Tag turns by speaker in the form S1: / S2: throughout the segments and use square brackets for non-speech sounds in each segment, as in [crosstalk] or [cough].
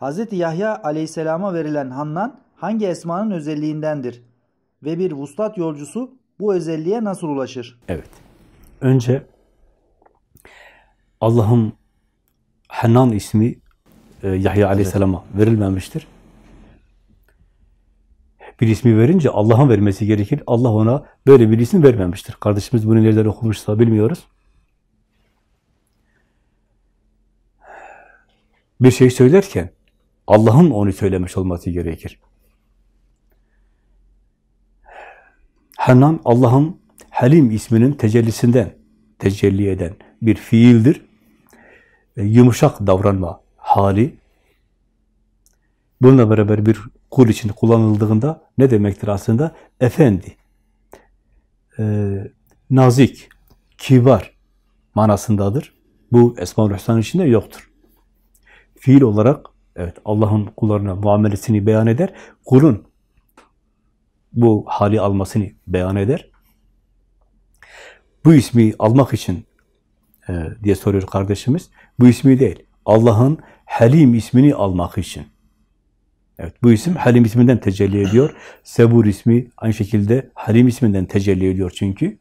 S1: Hz. Yahya aleyhisselama verilen Hannan hangi esmanın özelliğindendir? Ve bir vuslat yolcusu bu özelliğe nasıl ulaşır? Evet. Önce Allah'ın Hanan ismi e, Yahya aleyhisselama evet. verilmemiştir. Bir ismi verince Allah'ın vermesi gerekir. Allah ona böyle bir isim vermemiştir. Kardeşimiz bunu nereden okumuşsa bilmiyoruz. Bir şey söylerken Allah'ın onu söylemiş olması gerekir. Henan Allah'ın Halim isminin tecellisinden, tecelli eden bir fiildir. E, yumuşak davranma hali. Bununla beraber bir kul için kullanıldığında ne demektir aslında? Efendi, e, nazik, kibar manasındadır. Bu Esma-ül Hüsna'nın içinde yoktur. Fiil olarak Evet, Allah'ın kullarına muamelesini beyan eder. Kulun bu hali almasını beyan eder. Bu ismi almak için e, diye soruyor kardeşimiz. Bu ismi değil, Allah'ın Halim ismini almak için. Evet, bu isim Halim isminden tecelli ediyor. [clears throat] Sebur ismi aynı şekilde Halim isminden tecelli ediyor çünkü.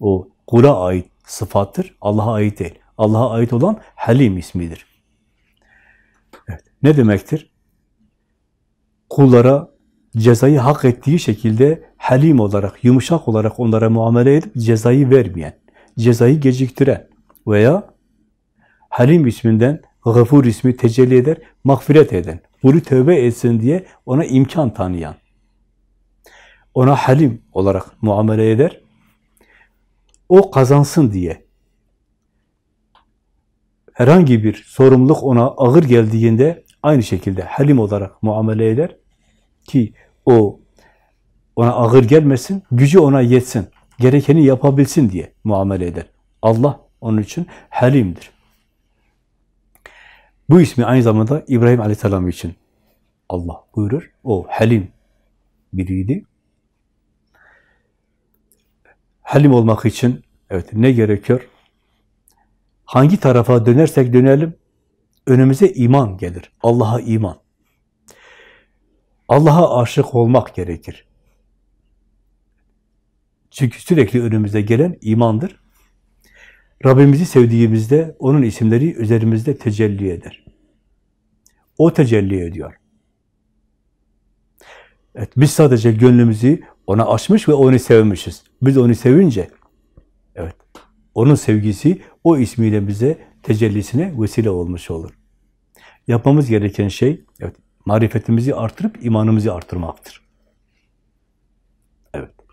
S1: O kula ait sıfattır, Allah'a ait değil. Allah'a ait olan Halim ismidir. Ne demektir? Kullara cezayı hak ettiği şekilde halim olarak, yumuşak olarak onlara muamele edip cezayı vermeyen, cezayı geciktiren veya halim isminden gafur ismi tecelli eder, mağfiret eden, bunu tövbe etsin diye ona imkan tanıyan, ona halim olarak muamele eder, o kazansın diye herhangi bir sorumluluk ona ağır geldiğinde aynı şekilde halim olarak muamele eder ki o ona ağır gelmesin, gücü ona yetsin, gerekeni yapabilsin diye muamele eder. Allah onun için halimdir. Bu ismi aynı zamanda İbrahim Aleyhisselam için Allah buyurur. O halim biriydi. Halim olmak için evet ne gerekiyor? Hangi tarafa dönersek dönelim önümüze iman gelir. Allah'a iman. Allah'a aşık olmak gerekir. Çünkü sürekli önümüze gelen imandır. Rabbimizi sevdiğimizde onun isimleri üzerimizde tecelli eder. O tecelli ediyor. Evet, biz sadece gönlümüzü ona açmış ve onu sevmişiz. Biz onu sevince, evet, onun sevgisi o ismiyle bize tecellisine vesile olmuş olur. Yapmamız gereken şey, evet, marifetimizi artırıp imanımızı artırmaktır. Evet.